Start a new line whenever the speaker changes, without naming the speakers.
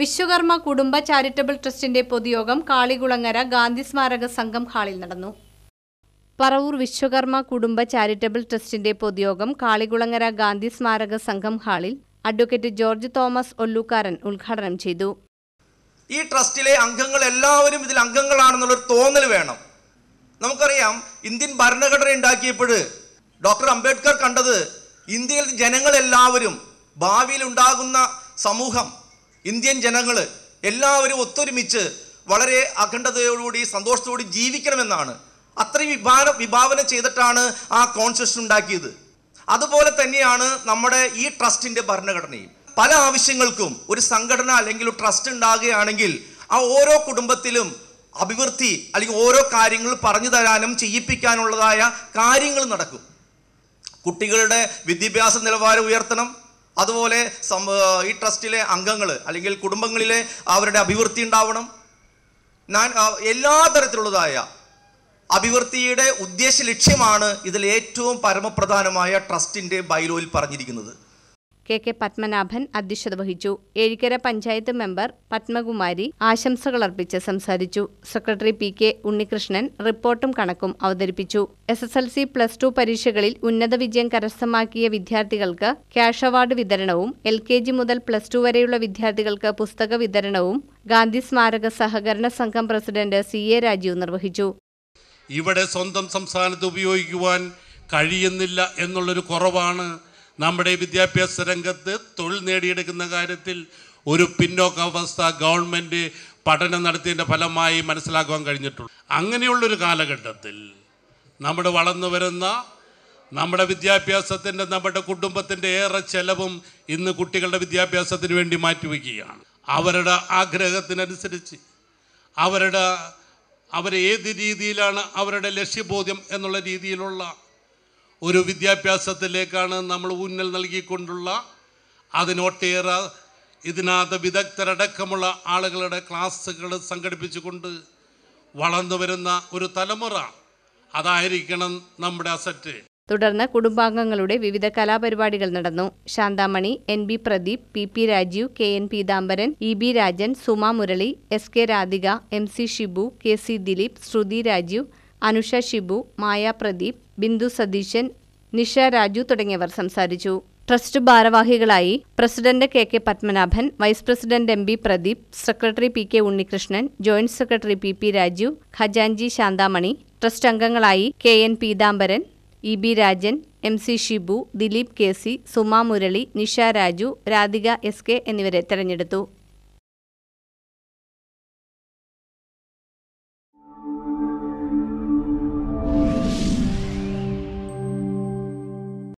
വിശ്വകർമ്മ കുടുംബ ചാരിറ്റബിൾ ട്രസ്റ്റിന്റെ പൊതുയോഗം കാളികുളങ്ങര ഗാന്ധി സ്മാരക സംഘം ഹാളിൽ നടന്നു പറവൂർ വിശ്വകർമ്മ കുടുംബ ചാരിറ്റബിൾ ട്രസ്റ്റിന്റെ പൊതുയോഗം കാളികുളങ്ങര ഗാന്ധി സ്മാരക സംഘം ഹാളിൽ അഡ്വക്കേറ്റ് ജോർജ് തോമസ് ഒല്ലൂക്കാരൻ ഉദ്ഘാടനം ചെയ്തു
ഈ ട്രസ്റ്റിലെ അംഗങ്ങൾ എല്ലാവരും ഇതിൽ അംഗങ്ങളാണെന്നുള്ളൊരു തോന്നൽ വേണം നമുക്കറിയാം ഇന്ത്യൻ ഭരണഘടന ഉണ്ടാക്കിയപ്പോൾ ഡോക്ടർ അംബേദ്കർ കണ്ടത് ഇന്ത്യയിൽ ജനങ്ങളെല്ലാവരും ഭാവിയിൽ ഉണ്ടാകുന്ന സമൂഹം ഇന്ത്യൻ ജനങ്ങൾ എല്ലാവരും ഒത്തൊരുമിച്ച് വളരെ അഖണ്ഡതയോടുകൂടി സന്തോഷത്തോടുകൂടി ജീവിക്കണമെന്നാണ് അത്രയും വിഭാവന വിഭാവനം ചെയ്തിട്ടാണ് ആ കോൺസ്റ്റ്യൂഷൻ ഉണ്ടാക്കിയത് അതുപോലെ തന്നെയാണ് നമ്മുടെ ഈ ട്രസ്റ്റിൻ്റെ ഭരണഘടനയും പല ആവശ്യങ്ങൾക്കും ഒരു സംഘടന അല്ലെങ്കിൽ ഒരു ട്രസ്റ്റ് ഉണ്ടാകുകയാണെങ്കിൽ ആ ഓരോ കുടുംബത്തിലും അഭിവൃദ്ധി അല്ലെങ്കിൽ ഓരോ കാര്യങ്ങൾ പറഞ്ഞു തരാനും ചെയ്യിപ്പിക്കാനുള്ളതായ കാര്യങ്ങൾ നടക്കും കുട്ടികളുടെ വിദ്യാഭ്യാസ നിലവാരം ഉയർത്തണം അതുപോലെ ഈ ട്രസ്റ്റിലെ അംഗങ്ങൾ അല്ലെങ്കിൽ കുടുംബങ്ങളിലെ അവരുടെ അഭിവൃദ്ധി ഉണ്ടാവണം ഞാൻ എല്ലാ തരത്തിലുള്ളതായ അഭിവൃദ്ധിയുടെ ഉദ്ദേശ ലക്ഷ്യമാണ് ഇതിൽ ഏറ്റവും പരമപ്രധാനമായ ട്രസ്റ്റിൻ്റെ ബൈലോയിൽ പറഞ്ഞിരിക്കുന്നത്
കെ കെ പത്മനാഭൻ അധ്യക്ഷത വഹിച്ചു ഏഴിക്കര പഞ്ചായത്ത് മെമ്പർ പത്മകുമാരി ആശംസകൾ അർപ്പിച്ച് സംസാരിച്ചു സെക്രട്ടറി പി കെ ഉണ്ണികൃഷ്ണൻ റിപ്പോർട്ടും കണക്കും അവതരിപ്പിച്ചു S S L C plus two പരീക്ഷകളിൽ ഉന്നത വിജയം കരസ്ഥമാക്കിയ വിദ്യാർത്ഥികൾക്ക് ക്യാഷ് അവാർഡ് വിതരണവും എൽ കെ ജി മുതൽ പ്ലസ് ടു വരെയുള്ള വിദ്യാർത്ഥികൾക്ക് പുസ്തക വിതരണവും ഗാന്ധി സ്മാരക സഹകരണ സംഘം പ്രസിഡന്റ് സി എ രാജീവ് നിർവഹിച്ചു
ഇവിടെ സ്വന്തം സംസ്ഥാനത്ത് ഉപയോഗിക്കുവാൻ കഴിയുന്നില്ല എന്നുള്ളൊരു കുറവാണ് നമ്മുടെ വിദ്യാഭ്യാസ രംഗത്ത് തൊഴിൽ നേടിയെടുക്കുന്ന കാര്യത്തിൽ ഒരു പിന്നോക്ക അവസ്ഥ ഗവൺമെൻറ് പഠനം നടത്തിയതിൻ്റെ ഫലമായി മനസ്സിലാക്കുവാൻ കഴിഞ്ഞിട്ടുള്ളൂ അങ്ങനെയുള്ളൊരു കാലഘട്ടത്തിൽ നമ്മുടെ വളർന്നു വരുന്ന നമ്മുടെ വിദ്യാഭ്യാസത്തിൻ്റെ നമ്മുടെ കുടുംബത്തിൻ്റെ ഏറെ ചെലവും ഇന്ന് കുട്ടികളുടെ വിദ്യാഭ്യാസത്തിന് വേണ്ടി മാറ്റിവെക്കുകയാണ് അവരുടെ ആഗ്രഹത്തിനനുസരിച്ച് അവരുടെ അവരെ ഏത് രീതിയിലാണ് അവരുടെ ലക്ഷ്യബോധ്യം എന്നുള്ള രീതിയിലുള്ള ഒരു വിദ്യാഭ്യാസത്തിലേക്കാണ് നമ്മൾ ഊന്നൽ നൽകിക്കൊണ്ടുള്ള അതിനൊട്ടേറെ ഇതിനകത്ത് വിദഗ്ധരടക്കമുള്ള ആളുകളുടെ ക്ലാസ്സുകൾ സംഘടിപ്പിച്ചുകൊണ്ട് വളർന്നു വരുന്ന ഒരു തലമുറ അതായിരിക്കണം നമ്മുടെ അസറ്റ്
തുടർന്ന് കുടുംബാംഗങ്ങളുടെ വിവിധ കലാപരിപാടികൾ നടന്നു Santhamani N B Pradeep P P Rajeev K N Peethambaran E B Rajan Suma Murali S K Radhika M C Shibu K C Dileep Sruthi Rajeev Anusha Shibu Maya Pradeep Bindu Satheesan Nisha Raju തുടങ്ങിയവർ സംസാരിച്ചു ട്രസ്റ്റ് ഭാരവാഹികളായി president K K Padmanabhan vice president M B Pradeep secretary P K Unnikrishnan joint secretary P P Raju ഖജാൻജി ശാന്താമണി ട്രസ്റ്റ് അംഗങ്ങളായി K N Peethambaran E B Rajan M C Shibu Dileep K C Suma Murali Nisha Raju Radhika S K എന്നിവരെ തെരഞ്ഞെടുത്തു